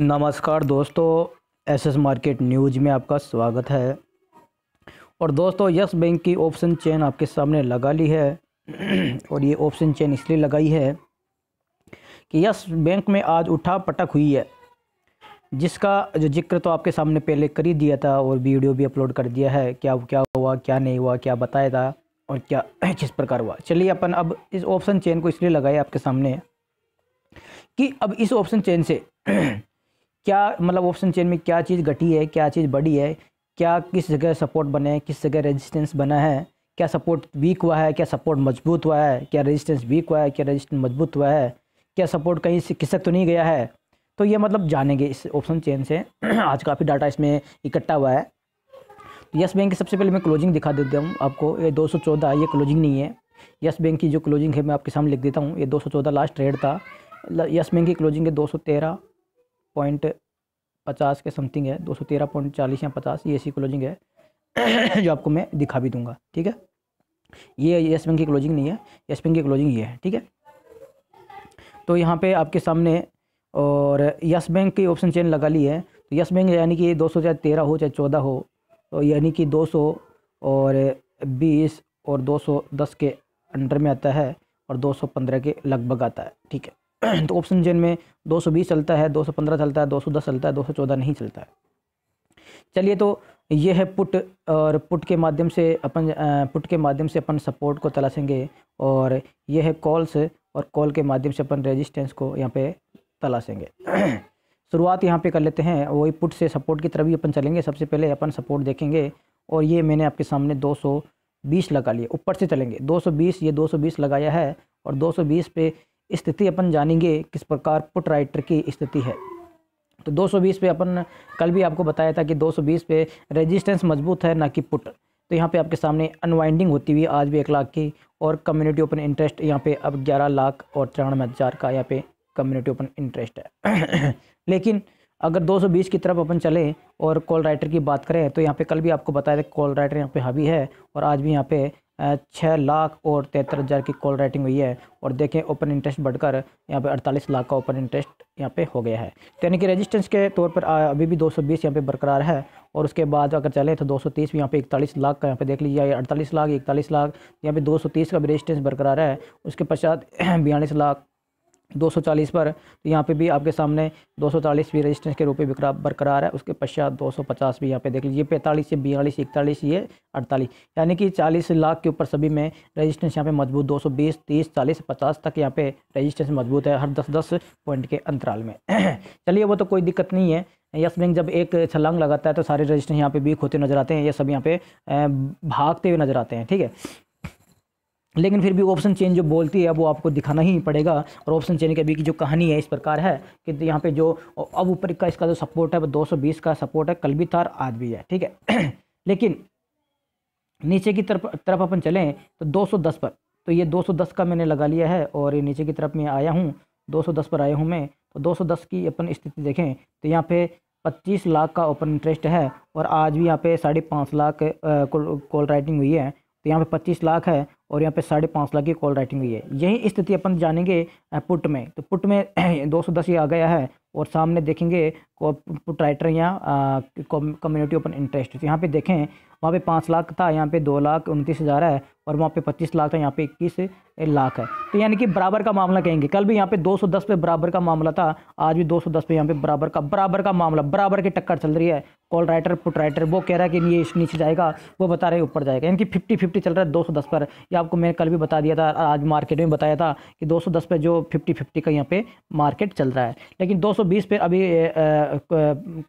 नमस्कार दोस्तों SS market news में आपका स्वागत है और दोस्तों यस बैंक की ऑप्शन चेन आपके सामने लगा ली है और ये ऑप्शन चेन इसलिए लगाई है कि यस बैंक में आज उठा पटक हुई है जिसका जो जिक्र तो आपके सामने पहले कर ही दिया था और वीडियो भी अपलोड कर दिया है क्या क्या हुआ क्या नहीं हुआ क्या बताया था और क्या किस प्रकार हुआ चलिए अपन अब इस ऑप्शन चेन को इसलिए लगाए आपके सामने कि अब इस ऑप्शन चेन से क्या मतलब ऑप्शन चेन में क्या चीज़ घटी है क्या चीज़ बढ़ी है क्या किस जगह सपोर्ट बने हैं किस जगह रेजिस्टेंस बना है क्या सपोर्ट वीक हुआ है क्या सपोर्ट मजबूत हुआ है क्या रेजिस्टेंस वीक हुआ है क्या रेजिस्टेंस मजबूत हुआ है क्या सपोर्ट कहीं से किसक तो नहीं गया है तो ये मतलब जानेंगे इस ऑप्शन चेन से आज काफ़ी डाटा इसमें इकट्ठा हुआ है तो यस बैंक की सबसे पहले मैं क्लोजिंग दिखा देता हूँ आपको ये चौदह ये क्लोजिंग नहीं है यस बैंक की जो क्लोजिंग है मैं आपके सामने लिख देता हूँ ये चौदह लास्ट ट्रेड था यस बैंक की क्लोजिंग है तेरह पॉइंट पचास के समथिंग है दो सौ तेरह पॉइंट चालीस या पचास ये ऐसी क्लोजिंग है जो आपको मैं दिखा भी दूंगा ठीक है ये येस बैंक की क्लोजिंग नहीं है येस बैंक की क्लोजिंग ये है ठीक है तो यहाँ पे आपके सामने और यस बैंक की ऑप्शन चेन लगा ली है तो यस बैंक यानी कि दो सौ चाहे तेरह हो चाहे चौदह हो तो यानी कि दो सौ और बीस और दो सौ दस के अंडर में आता है और दो सौ पंद्रह के लगभग आता है ठीक है तो ऑप्शन जेन में 220 चलता है 215 चलता है 210 चलता है 214 नहीं चलता है चलिए तो ये है पुट और पुट के माध्यम से अपन पुट के माध्यम से अपन सपोर्ट को तलाशेंगे और ये है कॉल्स और कॉल के माध्यम से अपन रेजिस्टेंस को यहाँ पे तलाशेंगे शुरुआत यहाँ पे कर लेते हैं वही पुट से सपोर्ट की तरफ ही अपन चलेंगे सबसे पहले अपन सपोर्ट देखेंगे और ये मैंने आपके सामने 220 लगा लिए ऊपर से चलेंगे 220 ये 220 लगाया है और 220 पे स्थिति अपन जानेंगे किस प्रकार पुट राइटर की स्थिति है तो 220 पे अपन कल भी आपको बताया था कि 220 पे रेजिस्टेंस मजबूत है ना कि पुट तो यहाँ पे आपके सामने अनवाइंडिंग होती हुई आज भी एक लाख की और कम्युनिटी ओपन इंटरेस्ट यहाँ पे अब ग्यारह लाख और तिरानवे हज़ार का यहाँ पे कम्युनिटी ओपन इंटरेस्ट है लेकिन अगर 220 की तरफ अपन चलें और कॉल राइटर की बात करें तो यहाँ पे कल भी आपको बताया था कॉल राइटर यहाँ पे हावी है और आज भी यहाँ पे छः लाख और तिहत्तर हज़ार की कॉल राइटिंग हुई है और देखें ओपन इंटरेस्ट बढ़कर यहाँ पे 48 लाख का ओपन इंटरेस्ट यहाँ पे हो गया है तो यानी कि रेजिस्टेंस के तौर पर अभी भी 220 यहाँ पे बरकरार है और उसके बाद अगर चले तो 230 भी यहाँ पे 41 लाख का यहाँ पे देख लीजिए अड़तालीस लाख इकतालीस लाख यहाँ पे 230 का भी रजिस्टेंस बरकरार है उसके पश्चात बयालीस लाख 240 पर तो यहाँ पे भी आपके सामने 240 भी रेजिस्टेंस के रूप में बिकरा बरकरार है उसके पश्चात 250 भी यहाँ पे देख लीजिए पैंतालीस से बयालीस इकतालीस ये 48 यानी कि 40 लाख के ऊपर सभी में रेजिस्टेंस यहाँ पे मजबूत 220 30 40 50 तक यहाँ पे रेजिस्टेंस मजबूत है हर 10 10 पॉइंट के अंतराल में चलिए वो तो कोई दिक्कत नहीं है यस बैंक जब एक छलांग लगाता है तो सारे रजिस्टर यहाँ पे वीक होते नजर आते हैं ये सब यहाँ पे भागते हुए नजर आते हैं ठीक है लेकिन फिर भी ऑप्शन चेन जो बोलती है वो आपको दिखाना ही पड़ेगा और ऑप्शन चेन के अभी की जो कहानी है इस प्रकार है कि यहाँ पे जो अब ऊपर का इसका जो सपोर्ट है वो 220 का सपोर्ट है कल भी था और आज भी है ठीक है लेकिन नीचे की तरफ तरफ अपन चलें तो 210 पर तो ये 210 का मैंने लगा लिया है और ये नीचे की तरफ मैं आया हूँ दो पर आया हूँ मैं तो दो की अपन स्थिति देखें तो यहाँ पे पच्चीस लाख का ओपन इंटरेस्ट है और आज भी यहाँ पे साढ़े पाँच लाख कॉल राइटिंग हुई है तो यहाँ पे 25 लाख है और यहाँ पे साढ़े पाँच लाख की कॉल राइटिंग हुई है यही स्थिति अपन जानेंगे पुट में तो पुट में दो सौ दस ये आ गया है और सामने देखेंगे पुट राइटर या कम्युनिटी ओपन इंटरेस्ट तो यहाँ पे देखें वहाँ पे पाँच लाख था यहाँ पे दो लाख उनतीस हज़ार है और वहाँ पे पच्चीस लाख था यहाँ पे इक्कीस लाख है तो यानी कि बराबर का मामला कहेंगे कल भी यहाँ पे 210 पे बराबर का मामला था आज भी 210 पे यहाँ पे बराबर का बराबर का मामला बराबर की टक्कर चल रही है कॉल राइटर पुट राइटर वो कह रहा है कि ये नीचे जाएगा वो बता रहे ऊपर जाएगा यानी कि फिफ्टी फिफ्टी चल रहा है दो पर ये आपको मैंने कल भी बता दिया था आज मार्केट में बताया था कि दो पे जो फिफ्टी फिफ्टी का यहाँ पे मार्केट चल रहा है लेकिन दो पे अभी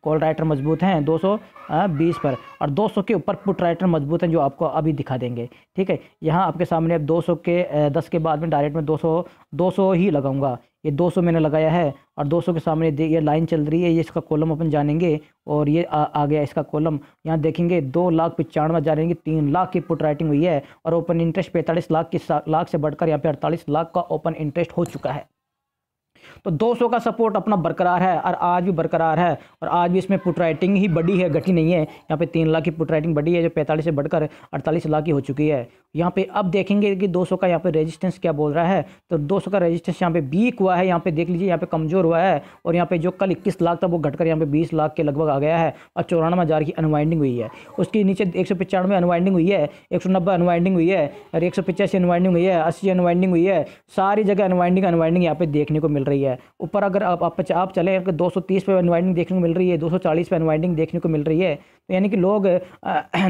कॉल राइटर मजबूत हैं दो पर और दो के ऊपर पुट राइटर मजबूत हैं जो आपको अभी दिखा देंगे ठीक है यहाँ आपके सामने अब दो के दस के बाद में डायरेक्ट साइड में 200 200 ही लगाऊंगा ये 200 मैंने लगाया है और 200 के सामने ये लाइन चल रही है ये इसका कॉलम अपन जानेंगे और ये आ, आ गया इसका कॉलम यहाँ देखेंगे दो लाख पचानवे जानेंगे तीन लाख की पुट राइटिंग हुई है और ओपन इंटरेस्ट पैंतालीस लाख की लाख से बढ़कर यहाँ पे अड़तालीस लाख का ओपन इंटरेस्ट हो चुका है तो 200 का सपोर्ट अपना बरकरार है और आज भी बरकरार है और आज भी इसमें पुट राइटिंग ही बड़ी है घटी नहीं है यहाँ पे तीन लाख की पुट राइटिंग बड़ी है जो पैंतालीस से बढ़कर अड़तालीस लाख की हो चुकी है यहाँ पे अब देखेंगे कि 200 का यहाँ पे रेजिस्टेंस क्या बोल रहा है तो 200 का रेजिस्टेंस यहाँ पे वीक हुआ है यहाँ पे देख लीजिए यहाँ पे कमज़ोर हुआ है और यहाँ पे जो कल 21 लाख था वो घटकर यहाँ पे 20 लाख के लगभग आ गया है और चौरानवे हज़ार की अनवाइंडिंग हुई है उसके नीचे एक सौ पचानवे अनवाइंडिंग हुई है एक सौ नब्बे अनवाइंडिंग हुई है और एक सौ पचासी अनवाइंडिंग हुई है अस्सी अनवाइंडिंग हुई है सारी जगह अनवाइंडिंग अनवाइंडिंग यहाँ पे देखने को मिल रही है है ऊपर अगर आप आप, चले दो सौ तीस पे अनवाइंडिंग देखने को मिल रही है दो सौ चालीस पे अनवाइंडिंग देखने को मिल रही है तो यानी कि लोग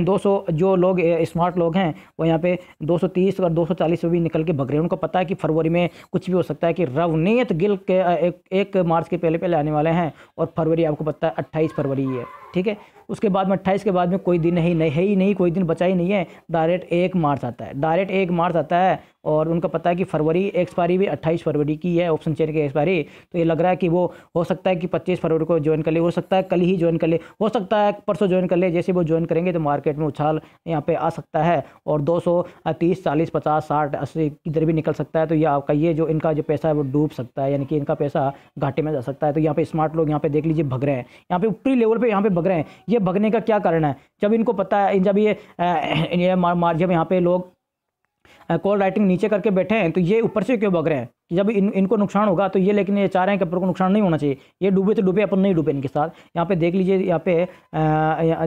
दो सौ जो लोग स्मार्ट लोग हैं वो यहाँ पे 230 और 240 में भी निकल के भग रहे हैं उनको पता है कि फरवरी में कुछ भी हो सकता है कि रवनीत गिल के एक, एक मार्च के पहले पहले आने वाले हैं और फरवरी आपको पता है अट्ठाईस फरवरी है ठीक है उसके बाद में अट्ठाईस के बाद में कोई दिन ही नहीं है ही नहीं कोई दिन बचा ही नहीं है डायरेक्ट एक मार्च आता है डायरेक्ट एक मार्च आता है और उनका पता है कि फरवरी एक्सपायरी भी अट्ठाईस फरवरी की है ऑप्शन चेन की एक्सपायरी तो ये लग रहा है कि वो हो सकता है कि पच्चीस फरवरी को ज्वाइन कर ले हो सकता है कल ही ज्वाइन कर ले हो सकता है परसों ज्वाइन कर ले जैसे वो ज्वाइन करेंगे तो मार्केट में उछाल यहाँ पे आ सकता है और सौ तीस चालीस पचास साठ अस्सी इधर भी निकल सकता है तो ये आपका ये जो इनका जो पैसा है वो डूब सकता है यानी कि इनका पैसा घाटे में जा सकता है तो यहाँ पे स्मार्ट लोग यहाँ पे देख लीजिए भग रहे हैं यहाँ पे ऊपरी लेवल पर यहाँ पे भग रहे हैं ये भगने का क्या कारण है जब इनको पता है जब ये, ये जब यहाँ पे लोग कॉल राइटिंग नीचे करके बैठे हैं तो ये ऊपर से क्यों बग रहे हैं कि जब इन इनको नुकसान होगा तो ये लेकिन ये चाह रहे हैं कि अपन को नुकसान नहीं होना चाहिए ये डूबे तो डूबे अपन नहीं डूबे इनके साथ यहाँ पे देख लीजिए यहाँ पे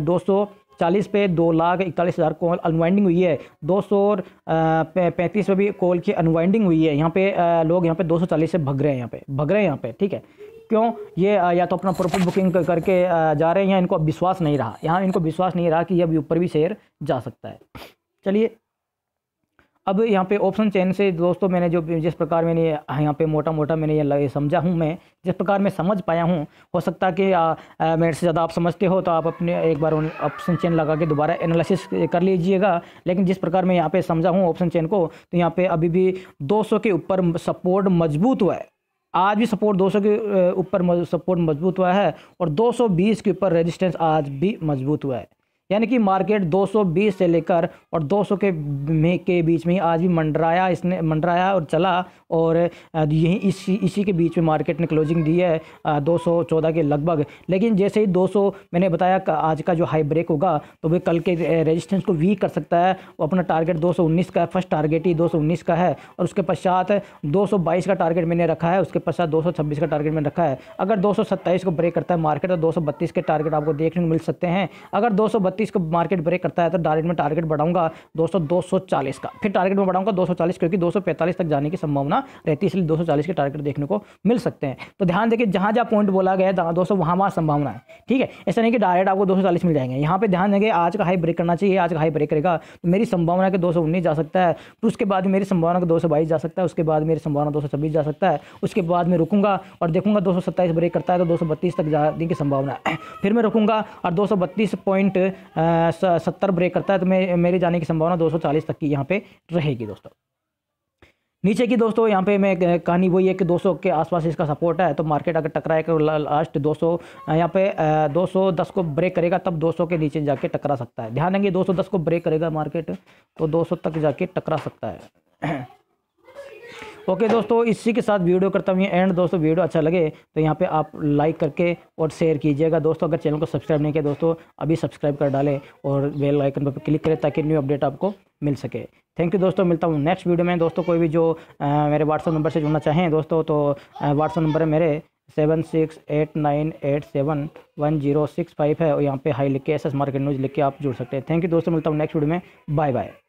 दो सौ चालीस पे दो लाख इकतालीस हज़ार कॉल अनवाइंडिंग हुई है दो सौ पैंतीस पे भी कॉल की अनवाइंडिंग हुई है यहाँ पे लोग यहाँ पे दो सौ चालीस से भग रहे हैं यहाँ पे भग रहे हैं यहाँ पे ठीक है क्यों ये या तो अपना प्रॉफिट बुकिंग करके जा रहे हैं या इनको विश्वास नहीं रहा यहाँ इनको विश्वास नहीं रहा कि ये अभी ऊपर भी शेयर जा सकता है चलिए अब यहाँ पे ऑप्शन चेन से दोस्तों मैंने जो जिस प्रकार मैंने यहाँ पे मोटा मोटा मैंने ये समझा हूँ मैं जिस प्रकार मैं समझ पाया हूँ हो सकता है कि मेरे से ज़्यादा आप समझते हो तो आप अपने एक बार ऑप्शन चेन लगा के दोबारा एनालिसिस कर लीजिएगा लेकिन जिस प्रकार मैं यहाँ पे समझा हूँ ऑप्शन चेन को तो यहाँ पर अभी भी दो के ऊपर सपोर्ट मजबूत हुआ है आज भी सपोर्ट 200 के ऊपर सपोर्ट मजबूत हुआ है और 220 के ऊपर रेजिस्टेंस आज भी मजबूत हुआ है यानी कि मार्केट 220 से लेकर और 200 के में के बीच में आज भी मंडराया इसने मंडराया और चला और यही इसी इसी के बीच में मार्केट ने क्लोजिंग दी है 214 के लगभग लेकिन जैसे ही 200 मैंने बताया आज का जो हाई ब्रेक होगा तो वे कल के रेजिस्टेंस को वीक कर सकता है वो अपना टारगेट 219 का है फर्स्ट टारगेट ही 219 का है और उसके पश्चात दो का टारगेट मैंने रखा है उसके पश्चात दो का टारगेट मैंने रखा है अगर दो को ब्रेक करता है मार्केट तो दो के टारगेट आपको देखने को मिल सकते हैं अगर दो 130 को मार्केट ब्रेक करता है तो डायरेक्ट में टारगेट बढ़ाऊंगा दोस्तों 240 का फिर टारगेट में बढ़ाऊंगा 240 क्योंकि 245 तक जाने की संभावना रहती है इसलिए 240 के टारगेट देखने को मिल सकते हैं तो ध्यान देखिए जहाँ जहाँ पॉइंट बोला गया है दोस्तों वहाँ वहाँ संभावना है ठीक है ऐसा नहीं कि डायरेक्ट आपको दो मिल जाएंगे यहाँ पर ध्यान देंगे आज का हाई ब्रेक करना चाहिए आज का हाई ब्रेक करेगा तो मेरी संभावना के दो जा सकता है फिर उसके बाद मेरी संभावना के दो जा सकता है उसके बाद मेरी संभावना दो जा सकता है उसके बाद मैं रुकूंगा और देखूंगा दो ब्रेक करता है तो दो तक जाने की संभावना है फिर मैं रुकूंगा और दो सत्तर ब्रेक करता है तो मे, मेरे जाने की संभावना दो तक की यहाँ पे रहेगी दोस्तों नीचे की दोस्तों यहाँ पे मैं कहानी वही है कि 200 के आसपास इसका सपोर्ट है तो मार्केट अगर टकराएगा तो लास्ट 200 यहाँ पे 210 को ब्रेक करेगा तब 200 के नीचे जाके टकरा सकता है ध्यान देंगे 210 को ब्रेक करेगा मार्केट तो 200 तक जाके टकरा सकता है ओके दोस्तों इसी के साथ वीडियो करता हूँ एंड दोस्तों वीडियो अच्छा लगे तो यहाँ पे आप लाइक करके और शेयर कीजिएगा दोस्तों अगर चैनल को सब्सक्राइब नहीं किया दोस्तों अभी सब्सक्राइब कर डालें और बेल आइकन पर क्लिक करें ताकि न्यू अपडेट आपको मिल सके थैंक यू दोस्तों मिलता हूँ नेक्स्ट वीडियो में दोस्तों कोई भी जो आ, मेरे व्हाट्सअप नंबर से जुड़ना चाहें दोस्तों तो व्हाट्सअप नंबर है मेरे seven six eight nine eight seven one zero six five है और यहाँ पे हाई लिख के एस एस मार्केट न्यूज़ लिख के आप जुड़ सकते हैं थैंक यू दोस्तों मिलता हूँ नेक्स्ट वीडियो में बाय बाय